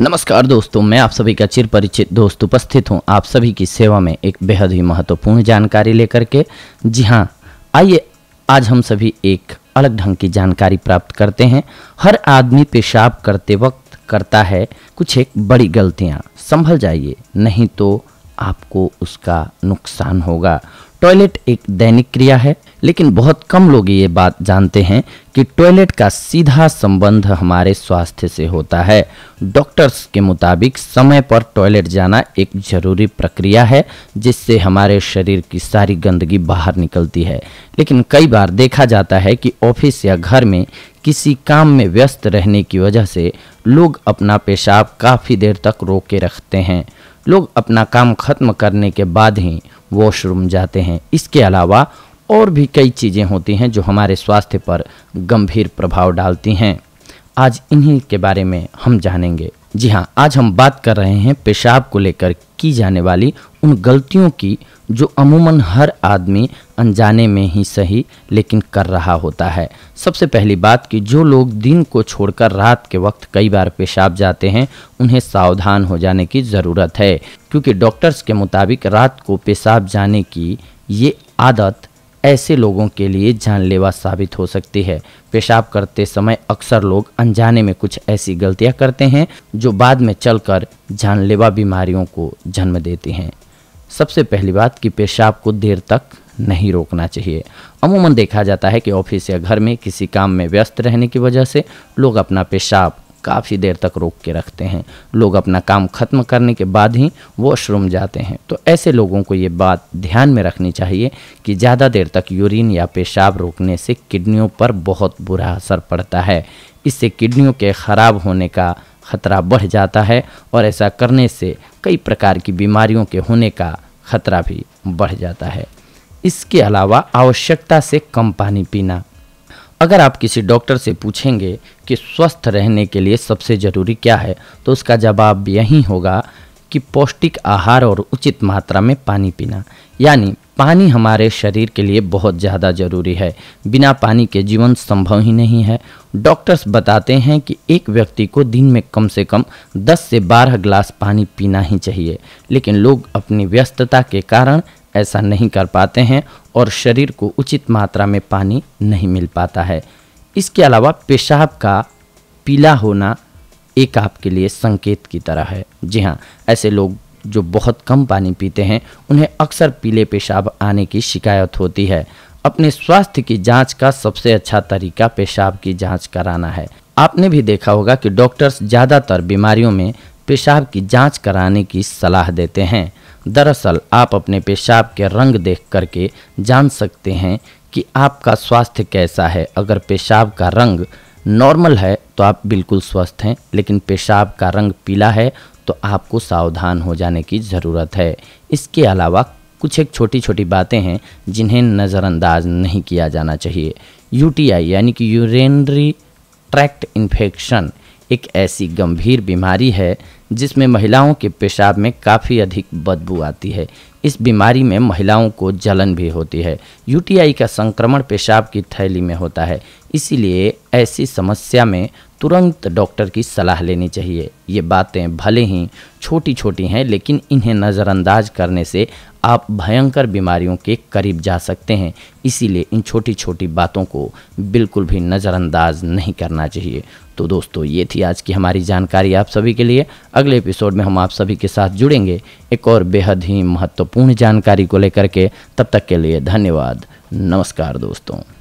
नमस्कार दोस्तों मैं आप सभी का चिर परिचित दोस्त उपस्थित हूं आप सभी की सेवा में एक बेहद ही महत्वपूर्ण जानकारी लेकर के जी हां आइए आज हम सभी एक अलग ढंग की जानकारी प्राप्त करते हैं हर आदमी पेशाब करते वक्त करता है कुछ एक बड़ी गलतियां संभल जाइए नहीं तो आपको उसका नुकसान होगा टॉयलेट एक दैनिक क्रिया है लेकिन बहुत कम लोग ये बात जानते हैं कि टॉयलेट का सीधा संबंध हमारे स्वास्थ्य से होता है डॉक्टर्स के मुताबिक समय पर टॉयलेट जाना एक जरूरी प्रक्रिया है जिससे हमारे शरीर की सारी गंदगी बाहर निकलती है लेकिन कई बार देखा जाता है कि ऑफिस या घर में किसी काम में व्यस्त रहने की वजह से लोग अपना पेशाब काफ़ी देर तक रोके रखते हैं लोग अपना काम ख़त्म करने के बाद ही वॉशरूम जाते हैं इसके अलावा और भी कई चीज़ें होती हैं जो हमारे स्वास्थ्य पर गंभीर प्रभाव डालती हैं आज इन्हीं के बारे में हम जानेंगे जी हाँ आज हम बात कर रहे हैं पेशाब को लेकर की जाने वाली उन गलतियों की जो अमूमन हर आदमी अनजाने में ही सही लेकिन कर रहा होता है सबसे पहली बात कि जो लोग दिन को छोड़कर रात के वक्त कई बार पेशाब जाते हैं उन्हें सावधान हो जाने की ज़रूरत है क्योंकि डॉक्टर्स के मुताबिक रात को पेशाब जाने की ये आदत ऐसे लोगों के लिए जानलेवा साबित हो सकती है पेशाब करते समय अक्सर लोग अनजाने में कुछ ऐसी गलतियां करते हैं जो बाद में चलकर जानलेवा बीमारियों को जन्म देती हैं सबसे पहली बात कि पेशाब को देर तक नहीं रोकना चाहिए अमूमन देखा जाता है कि ऑफिस या घर में किसी काम में व्यस्त रहने की वजह से लोग अपना पेशाब काफ़ी देर तक रोक के रखते हैं लोग अपना काम ख़त्म करने के बाद ही वॉशरूम जाते हैं तो ऐसे लोगों को ये बात ध्यान में रखनी चाहिए कि ज़्यादा देर तक यूरिन या पेशाब रोकने से किडनियों पर बहुत बुरा असर पड़ता है इससे किडनियों के ख़राब होने का खतरा बढ़ जाता है और ऐसा करने से कई प्रकार की बीमारियों के होने का खतरा भी बढ़ जाता है इसके अलावा आवश्यकता से कम पानी पीना अगर आप किसी डॉक्टर से पूछेंगे कि स्वस्थ रहने के लिए सबसे ज़रूरी क्या है तो उसका जवाब यही होगा कि पौष्टिक आहार और उचित मात्रा में पानी पीना यानी पानी हमारे शरीर के लिए बहुत ज़्यादा ज़रूरी है बिना पानी के जीवन संभव ही नहीं है डॉक्टर्स बताते हैं कि एक व्यक्ति को दिन में कम से कम 10 से 12 ग्लास पानी पीना ही चाहिए लेकिन लोग अपनी व्यस्तता के कारण ऐसा नहीं कर पाते हैं और शरीर को उचित मात्रा में पानी नहीं मिल पाता है इसके अलावा पेशाब का पीला होना एक आपके लिए संकेत की तरह है जी हाँ ऐसे लोग जो बहुत कम पानी पीते हैं उन्हें अक्सर पीले पेशाब आने की शिकायत होती है अपने स्वास्थ्य की जांच का सबसे अच्छा तरीका पेशाब की जांच कराना है आपने भी देखा होगा कि डॉक्टर्स ज़्यादातर बीमारियों में पेशाब की जांच कराने की सलाह देते हैं दरअसल आप अपने पेशाब के रंग देख करके जान सकते हैं कि आपका स्वास्थ्य कैसा है अगर पेशाब का रंग नॉर्मल है तो आप बिल्कुल स्वस्थ हैं लेकिन पेशाब का रंग पीला है तो आपको सावधान हो जाने की ज़रूरत है इसके अलावा कुछ एक छोटी छोटी बातें हैं जिन्हें नज़रअंदाज नहीं किया जाना चाहिए यू यानी कि यूरेनरी ट्रैक्ट इन्फेक्शन एक ऐसी गंभीर बीमारी है जिसमें महिलाओं के पेशाब में काफ़ी अधिक बदबू आती है इस बीमारी में महिलाओं को जलन भी होती है यूटीआई का संक्रमण पेशाब की थैली में होता है इसीलिए ऐसी समस्या में तुरंत डॉक्टर की सलाह लेनी चाहिए ये बातें भले ही छोटी छोटी हैं लेकिन इन्हें नज़रअंदाज करने से आप भयंकर बीमारियों के करीब जा सकते हैं इसीलिए इन छोटी छोटी बातों को बिल्कुल भी नज़रअंदाज नहीं करना चाहिए तो दोस्तों ये थी आज की हमारी जानकारी आप सभी के लिए अगले एपिसोड में हम आप सभी के साथ जुड़ेंगे एक और बेहद ही महत्वपूर्ण जानकारी को लेकर के तब तक के लिए धन्यवाद नमस्कार दोस्तों